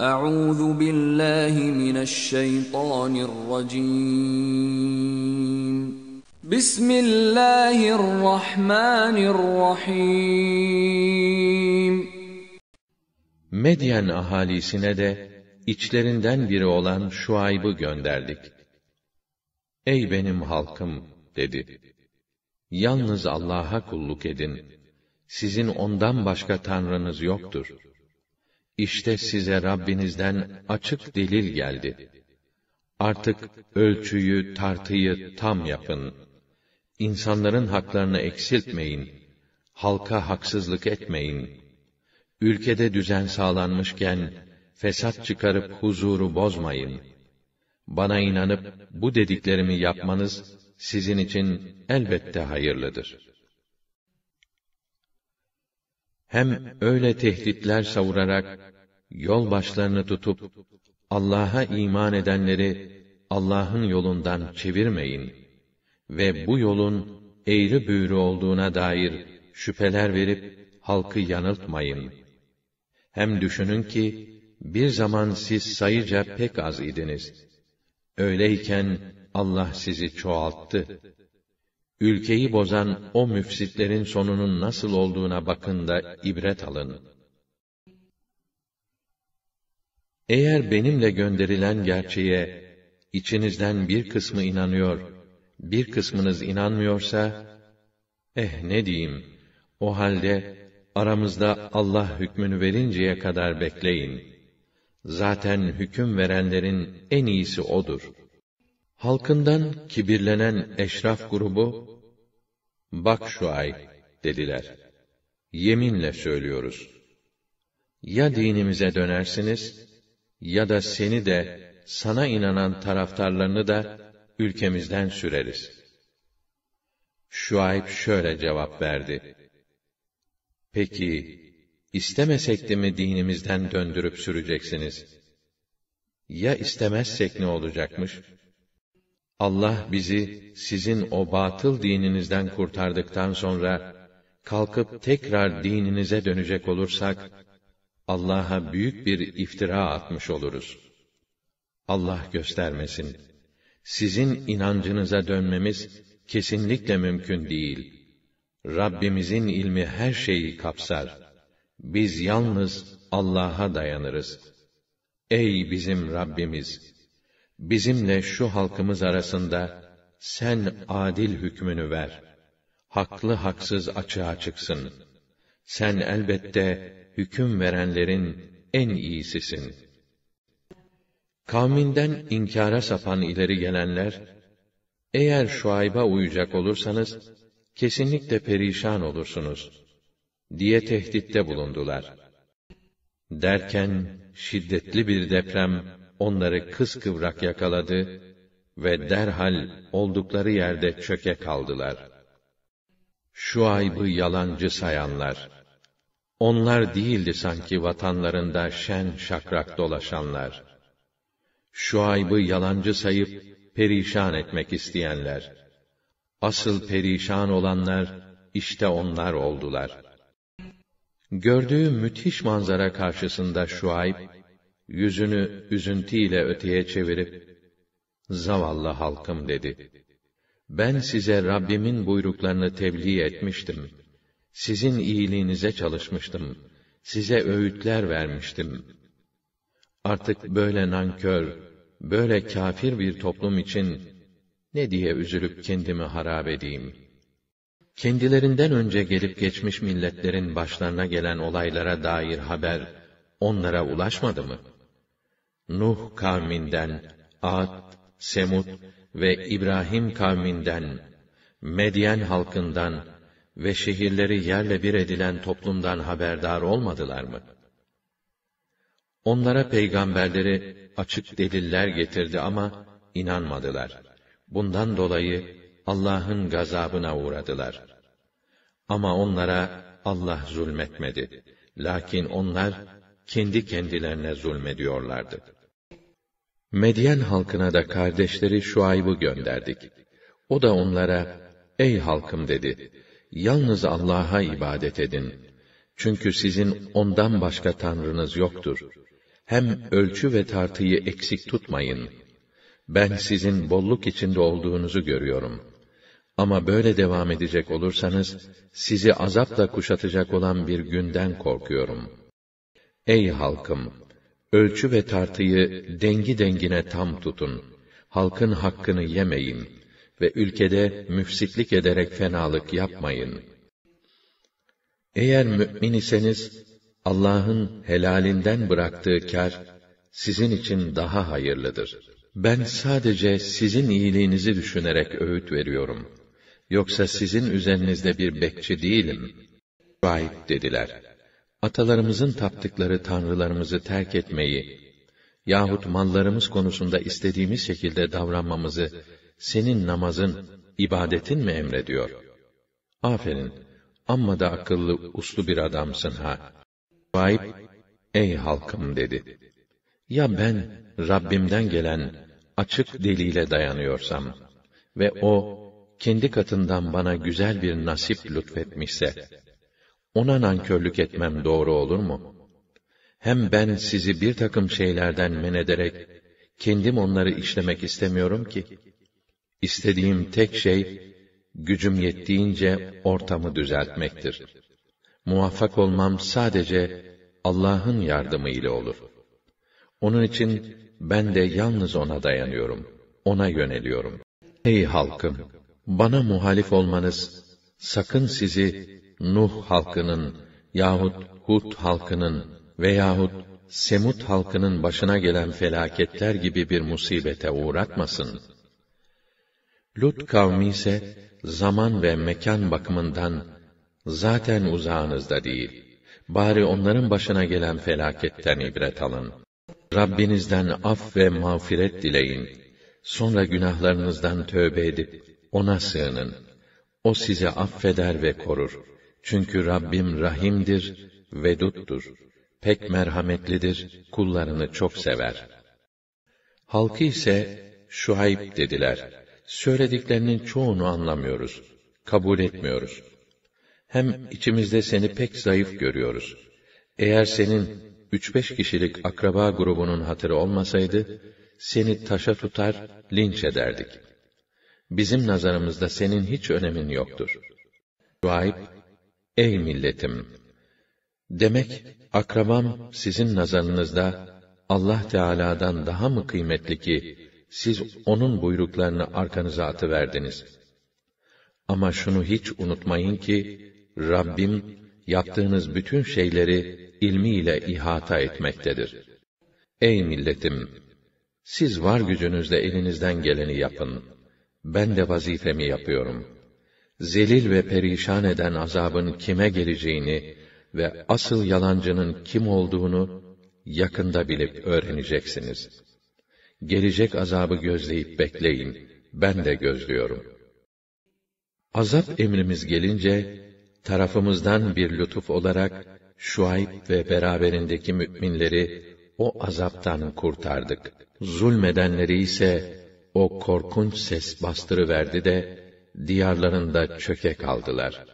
Euzu billahi mineşşeytanirracim. Bismillahirrahmanirrahim. Medyen ahalisine de içlerinden biri olan Şuayb'ı gönderdik. Ey benim halkım dedi. Yalnız Allah'a kulluk edin. Sizin ondan başka tanrınız yoktur.'' İşte size Rabbinizden açık delil geldi. Artık ölçüyü, tartıyı tam yapın. İnsanların haklarını eksiltmeyin. Halka haksızlık etmeyin. Ülkede düzen sağlanmışken, fesat çıkarıp huzuru bozmayın. Bana inanıp bu dediklerimi yapmanız sizin için elbette hayırlıdır.'' hem öyle tehditler savurarak yol başlarını tutup Allah'a iman edenleri Allah'ın yolundan çevirmeyin ve bu yolun eğri büğrü olduğuna dair şüpheler verip halkı yanıltmayın. Hem düşünün ki bir zaman siz sayıca pek az idiniz. Öyleyken Allah sizi çoğalttı. Ülkeyi bozan o müfsitlerin sonunun nasıl olduğuna bakın da ibret alın. Eğer benimle gönderilen gerçeğe içinizden bir kısmı inanıyor, bir kısmınız inanmıyorsa, eh ne diyeyim, o halde aramızda Allah hükmünü verinceye kadar bekleyin. Zaten hüküm verenlerin en iyisi O'dur.'' Halkından kibirlenen eşraf grubu, bak şu ay dediler. Yeminle söylüyoruz. Ya dinimize dönersiniz, ya da seni de, sana inanan taraftarlarını da ülkemizden süreriz. Şuayb şöyle cevap verdi. Peki, istemesek de mi dinimizden döndürüp süreceksiniz? Ya istemezsek ne olacakmış?' Allah bizi sizin o batıl dininizden kurtardıktan sonra kalkıp tekrar dininize dönecek olursak Allah'a büyük bir iftira atmış oluruz. Allah göstermesin. Sizin inancınıza dönmemiz kesinlikle mümkün değil. Rabbimizin ilmi her şeyi kapsar. Biz yalnız Allah'a dayanırız. Ey bizim Rabbimiz! bizimle şu halkımız arasında sen adil hükmünü ver. Haklı haksız açığa çıksın. Sen elbette hüküm verenlerin en iyisisin. Kavminden inkara sapan ileri gelenler, eğer şuayba uyacak olursanız, kesinlikle perişan olursunuz, diye tehditte bulundular. Derken, şiddetli bir deprem, onları kıskıvrak yakaladı ve derhal oldukları yerde çöke kaldılar. Şuayb'ı yalancı sayanlar, onlar değildi sanki vatanlarında şen şakrak dolaşanlar. Şuayb'ı yalancı sayıp perişan etmek isteyenler. Asıl perişan olanlar işte onlar oldular. Gördüğü müthiş manzara karşısında Şuayb yüzünü üzüntüyle öteye çevirip, zavallı halkım dedi. Ben size Rabbimin buyruklarını tebliğ etmiştim. Sizin iyiliğinize çalışmıştım. Size öğütler vermiştim. Artık böyle nankör, böyle kafir bir toplum için ne diye üzülüp kendimi harap edeyim? Kendilerinden önce gelip geçmiş milletlerin başlarına gelen olaylara dair haber onlara ulaşmadı mı?' Nuh kavminden, Ad, Semud ve İbrahim kavminden, Medyen halkından ve şehirleri yerle bir edilen toplumdan haberdar olmadılar mı? Onlara peygamberleri açık deliller getirdi ama inanmadılar. Bundan dolayı Allah'ın gazabına uğradılar. Ama onlara Allah zulmetmedi. Lakin onlar kendi kendilerine zulmediyorlardı. Medyen halkına da kardeşleri Şuayb'ı gönderdik. O da onlara, ey halkım dedi, yalnız Allah'a ibadet edin. Çünkü sizin ondan başka tanrınız yoktur. Hem ölçü ve tartıyı eksik tutmayın. Ben sizin bolluk içinde olduğunuzu görüyorum. Ama böyle devam edecek olursanız, sizi azapla kuşatacak olan bir günden korkuyorum. Ey halkım! Ölçü ve tartıyı dengi dengine tam tutun. Halkın hakkını yemeyin ve ülkede müfsitlik ederek fenalık yapmayın. Eğer mümin iseniz Allah'ın helalinden bıraktığı kar sizin için daha hayırlıdır. Ben sadece sizin iyiliğinizi düşünerek öğüt veriyorum. Yoksa sizin üzerinizde bir bekçi değilim. Vahip dediler.'' atalarımızın taptıkları tanrılarımızı terk etmeyi yahut mallarımız konusunda istediğimiz şekilde davranmamızı senin namazın, ibadetin mi emrediyor? Aferin, amma da akıllı, uslu bir adamsın ha. Şuayb, ey halkım dedi. Ya ben, Rabbimden gelen, açık deliyle dayanıyorsam ve o, kendi katından bana güzel bir nasip lütfetmişse, ona nankörlük etmem doğru olur mu? Hem ben sizi bir takım şeylerden men ederek, kendim onları işlemek istemiyorum ki. İstediğim tek şey, gücüm yettiğince ortamı düzeltmektir. Muvaffak olmam sadece Allah'ın yardımı ile olur. Onun için ben de yalnız ona dayanıyorum, ona yöneliyorum. Ey halkım! Bana muhalif olmanız, sakın sizi Nuh halkının yahut Hud halkının veyahut Semut halkının başına gelen felaketler gibi bir musibete uğratmasın. Lut kavmi ise zaman ve mekan bakımından zaten uzağınızda değil. Bari onların başına gelen felaketten ibret alın. Rabbinizden af ve mağfiret dileyin. Sonra günahlarınızdan tövbe edip ona sığının. O sizi affeder ve korur.'' Çünkü Rabbim rahimdir, veduttur. Pek merhametlidir, kullarını çok sever. Halkı ise Şuayb dediler. Söylediklerinin çoğunu anlamıyoruz, kabul etmiyoruz. Hem içimizde seni pek zayıf görüyoruz. Eğer senin üç beş kişilik akraba grubunun hatırı olmasaydı, seni taşa tutar, linç ederdik. Bizim nazarımızda senin hiç önemin yoktur. Şuayb, Ey milletim! Demek akrabam sizin nazarınızda Allah Teala'dan daha mı kıymetli ki siz onun buyruklarını arkanıza atıverdiniz? Ama şunu hiç unutmayın ki Rabbim yaptığınız bütün şeyleri ilmiyle ihata etmektedir. Ey milletim! Siz var gücünüzle elinizden geleni yapın. Ben de vazifemi yapıyorum.'' zelil ve perişan eden azabın kime geleceğini ve asıl yalancının kim olduğunu yakında bilip öğreneceksiniz. Gelecek azabı gözleyip bekleyin. Ben de gözlüyorum. Azap emrimiz gelince, tarafımızdan bir lütuf olarak, Şuayb ve beraberindeki mü'minleri o azaptan kurtardık. Zulmedenleri ise o korkunç ses bastırıverdi de, diyarlarında çöke kaldılar.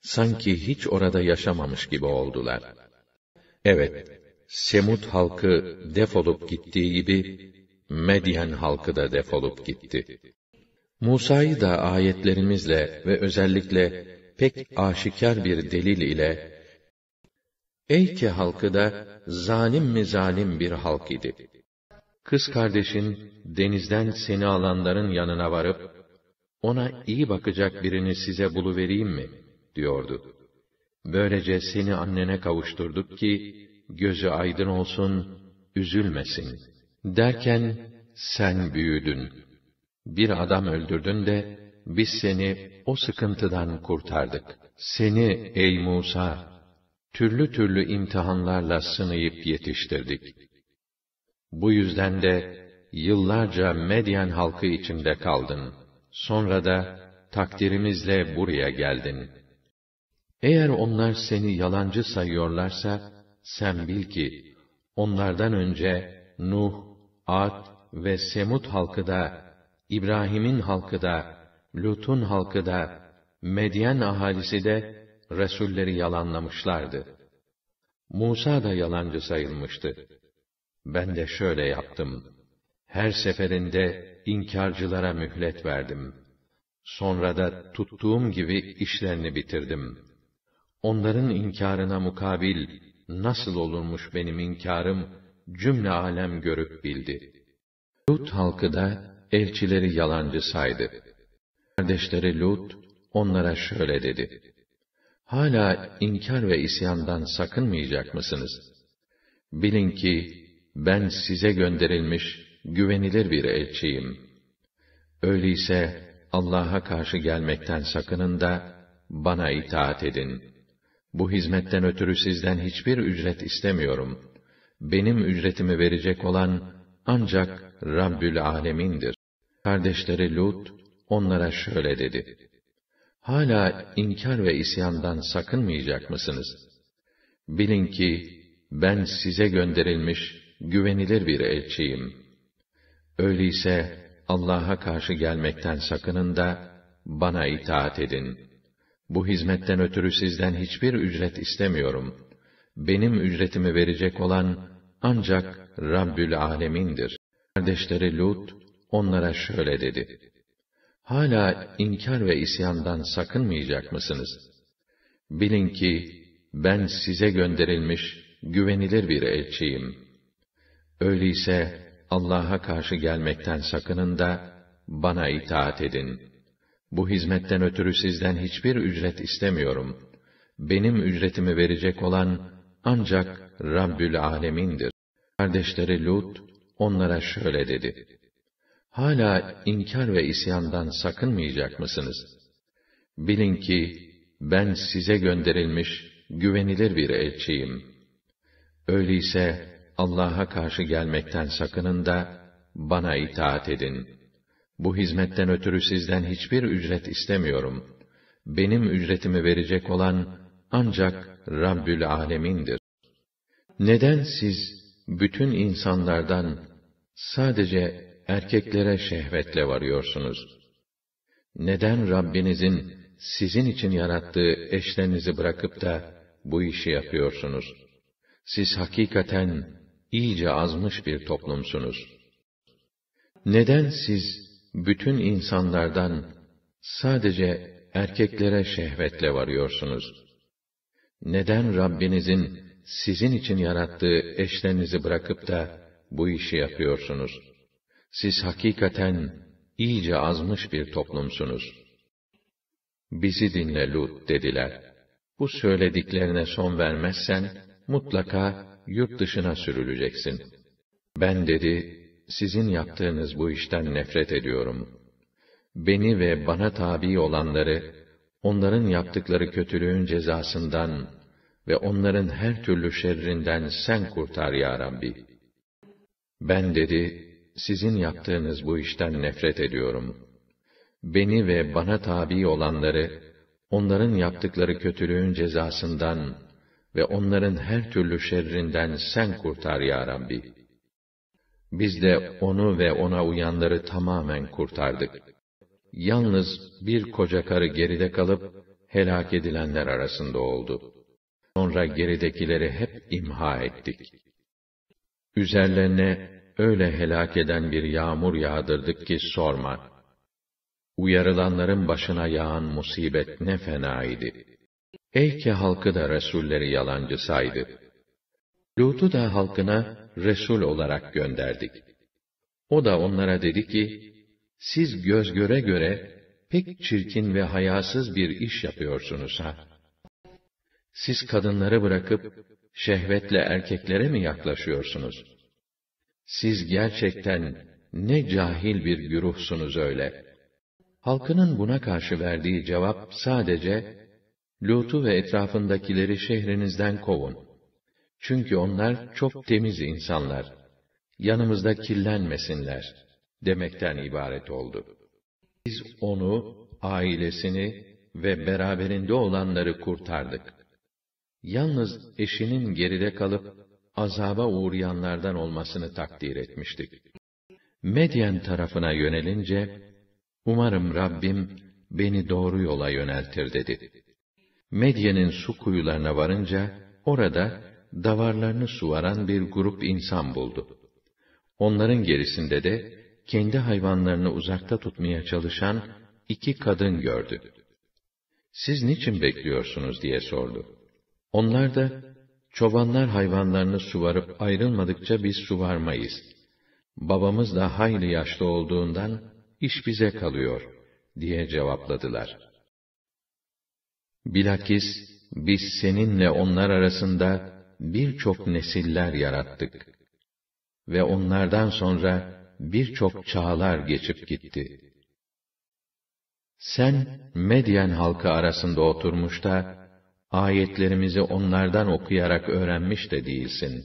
Sanki hiç orada yaşamamış gibi oldular. Evet, Semut halkı defolup gittiği gibi, Medyen halkı da defolup gitti. Musa'yı da ayetlerimizle ve özellikle pek aşikar bir delil ile, Ey ki halkı da zalim mi zalim bir halk idi. Kız kardeşin denizden seni alanların yanına varıp, ona iyi bakacak birini size buluvereyim mi? diyordu. Böylece seni annene kavuşturduk ki, gözü aydın olsun, üzülmesin. Derken, sen büyüdün. Bir adam öldürdün de, biz seni o sıkıntıdan kurtardık. Seni ey Musa, türlü türlü imtihanlarla sınayıp yetiştirdik. Bu yüzden de, yıllarca Medyen halkı içinde kaldın.'' Sonra da takdirimizle buraya geldin. Eğer onlar seni yalancı sayıyorlarsa, sen bil ki, onlardan önce Nuh, Ad ve Semud halkı da, İbrahim'in halkı da, Lut'un halkı da, Medyen ahalisi de, Resulleri yalanlamışlardı. Musa da yalancı sayılmıştı. Ben de şöyle yaptım. Her seferinde inkarcılara mühlet verdim. Sonra da tuttuğum gibi işlerini bitirdim. Onların inkarına mukabil nasıl olurmuş benim inkarım cümle alem görüp bildi. Lut halkı da elçileri yalancı saydı. Kardeşleri Lut onlara şöyle dedi: Hala inkar ve isyandan sakınmayacak mısınız? Bilin ki ben size gönderilmiş güvenilir bir elçiyim. Öyleyse Allah'a karşı gelmekten sakının da bana itaat edin. Bu hizmetten ötürü sizden hiçbir ücret istemiyorum. Benim ücretimi verecek olan ancak Rabbül Alemin'dir. Kardeşleri Lut onlara şöyle dedi: Hala inkar ve isyandan sakınmayacak mısınız? Bilin ki ben size gönderilmiş güvenilir bir elçiyim.'' Öyleyse Allah'a karşı gelmekten sakının da bana itaat edin. Bu hizmetten ötürü sizden hiçbir ücret istemiyorum. Benim ücretimi verecek olan ancak Rabbül Alemin'dir. Kardeşleri Lut onlara şöyle dedi. Hala inkar ve isyandan sakınmayacak mısınız? Bilin ki ben size gönderilmiş güvenilir bir elçiyim. Öyleyse Allah'a karşı gelmekten sakının da bana itaat edin. Bu hizmetten ötürü sizden hiçbir ücret istemiyorum. Benim ücretimi verecek olan ancak Rabbül Alemin'dir. Kardeşleri Lut onlara şöyle dedi: Hala inkar ve isyandan sakınmayacak mısınız? Bilin ki ben size gönderilmiş güvenilir bir elçiyim. Öyleyse Allah'a karşı gelmekten sakının da bana itaat edin. Bu hizmetten ötürü sizden hiçbir ücret istemiyorum. Benim ücretimi verecek olan ancak Rabbül Alemin'dir. Neden siz bütün insanlardan sadece erkeklere şehvetle varıyorsunuz? Neden Rabbinizin sizin için yarattığı eşlerinizi bırakıp da bu işi yapıyorsunuz? Siz hakikaten iyice azmış bir toplumsunuz. Neden siz bütün insanlardan sadece erkeklere şehvetle varıyorsunuz? Neden Rabbinizin sizin için yarattığı eşlerinizi bırakıp da bu işi yapıyorsunuz? Siz hakikaten iyice azmış bir toplumsunuz. Bizi dinle Lut dediler. Bu söylediklerine son vermezsen mutlaka yurt dışına sürüleceksin. Ben dedi, sizin yaptığınız bu işten nefret ediyorum. Beni ve bana tabi olanları, onların yaptıkları kötülüğün cezasından ve onların her türlü şerrinden sen kurtar ya Rabbi. Ben dedi, sizin yaptığınız bu işten nefret ediyorum. Beni ve bana tabi olanları, onların yaptıkları kötülüğün cezasından ve onların her türlü şerrinden sen kurtar ya Rabbi. Biz de onu ve ona uyanları tamamen kurtardık. Yalnız bir koca karı geride kalıp helak edilenler arasında oldu. Sonra geridekileri hep imha ettik. Üzerlerine öyle helak eden bir yağmur yağdırdık ki sorma. Uyarılanların başına yağan musibet ne fena idi.'' Ey ki halkı da Resulleri yalancı saydı. Lut'u da halkına Resul olarak gönderdik. O da onlara dedi ki, siz göz göre göre pek çirkin ve hayasız bir iş yapıyorsunuz ha. Siz kadınları bırakıp şehvetle erkeklere mi yaklaşıyorsunuz? Siz gerçekten ne cahil bir güruhsunuz öyle. Halkının buna karşı verdiği cevap sadece Lut'u ve etrafındakileri şehrinizden kovun. Çünkü onlar çok temiz insanlar. Yanımızda kirlenmesinler. Demekten ibaret oldu. Biz onu, ailesini ve beraberinde olanları kurtardık. Yalnız eşinin geride kalıp azaba uğrayanlardan olmasını takdir etmiştik. Medyen tarafına yönelince, umarım Rabbim beni doğru yola yöneltir dedi. Medye'nin su kuyularına varınca, orada davarlarını suvaran bir grup insan buldu. Onların gerisinde de, kendi hayvanlarını uzakta tutmaya çalışan iki kadın gördü. Siz niçin bekliyorsunuz diye sordu. Onlar da, çobanlar hayvanlarını suvarıp ayrılmadıkça biz suvarmayız. Babamız da hayli yaşlı olduğundan, iş bize kalıyor, diye cevapladılar.'' Bilakis biz seninle onlar arasında birçok nesiller yarattık. Ve onlardan sonra birçok çağlar geçip gitti. Sen Medyen halkı arasında oturmuş da ayetlerimizi onlardan okuyarak öğrenmiş de değilsin.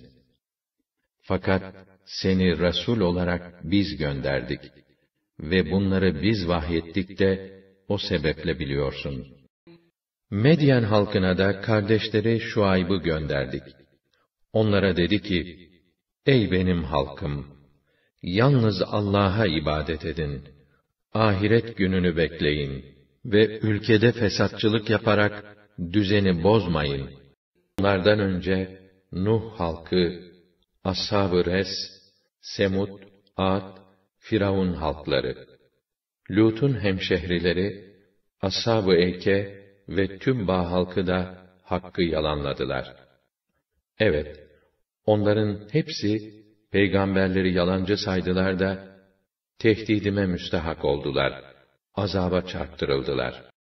Fakat seni resul olarak biz gönderdik ve bunları biz vahyettik de o sebeple biliyorsun.'' Medyen halkına da kardeşleri Şuayb'ı gönderdik. Onlara dedi ki, Ey benim halkım! Yalnız Allah'a ibadet edin. Ahiret gününü bekleyin ve ülkede fesatçılık yaparak düzeni bozmayın. Onlardan önce Nuh halkı, Ashab-ı Res, Semud, Ad, Firavun halkları, Lut'un hemşehrileri, Ashab-ı Eke, ve tüm bağ halkı da hakkı yalanladılar. Evet, onların hepsi peygamberleri yalancı saydılar da tehdidime müstahak oldular, azaba çarptırıldılar.